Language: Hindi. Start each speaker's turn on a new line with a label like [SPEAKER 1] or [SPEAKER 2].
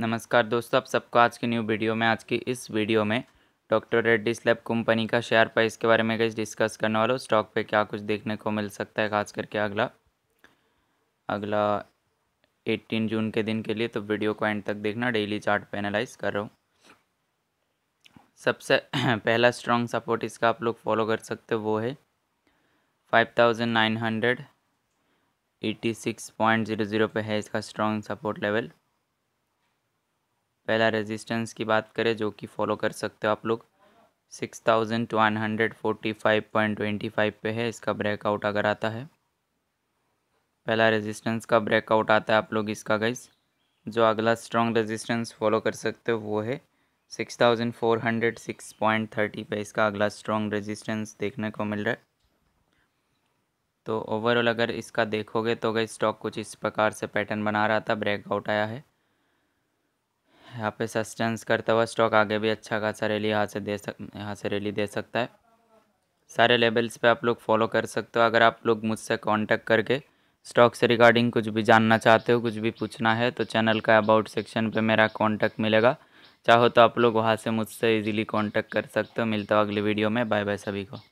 [SPEAKER 1] नमस्कार दोस्तों आप सबको आज की न्यू वीडियो में आज की इस वीडियो में डॉक्टर रेड्डी स्लैब कंपनी का शेयर प्राइस के बारे में कैसे डिस्कस करने वाला हूँ स्टॉक पे क्या कुछ देखने को मिल सकता है खास करके अगला अगला 18 जून के दिन के लिए तो वीडियो को एंड तक देखना डेली चार्ट पे एनालाइज कर रहा हूँ सबसे पहला स्ट्रॉन्ग सपोर्ट इसका आप लोग फॉलो कर सकते हो वो है five thousand nine hundred six point zero zero पे है इसका स्ट्रॉन्ग सपोर्ट लेवल पहला रेजिस्टेंस की बात करें जो कि फॉलो कर सकते हो आप लोग six thousand one hundred forty five point twenty five पे है इसका ब्रेकआउट अगर आता है पहला रेजिस्टेंस का ब्रेकआउट आता है आप लोग इसका गाइस जो अगला स्ट्रॉन्ग रेजिस्टेंस फॉलो कर सकते हो वो है six thousand four hundred six point thirty पे इसका अगला स्ट्रॉन्ग रेजिस्टेंस देखने को मिल रहा है तो ओवरऑल अगर इसका देखोगे तो गई स्टॉक कुछ इस प्रकार से पैटर्न बना रहा था ब्रेकआउट आया है यहाँ पे सस्टेंस करता हुआ स्टॉक आगे भी अच्छा खासा रैली यहाँ से दे सक यहाँ से रैली दे सकता है सारे लेवल्स पे आप लोग फॉलो कर सकते हो अगर आप लोग मुझसे कांटेक्ट करके स्टॉक से रिगार्डिंग कुछ भी जानना चाहते हो कुछ भी पूछना है तो चैनल का अबाउट सेक्शन पे मेरा कांटेक्ट मिलेगा चाहो तो आप लोग वहाँ से मुझसे इजीली कांटेक्ट कर सकते हो मिलता हो अगली वीडियो में बाय बाय सभी को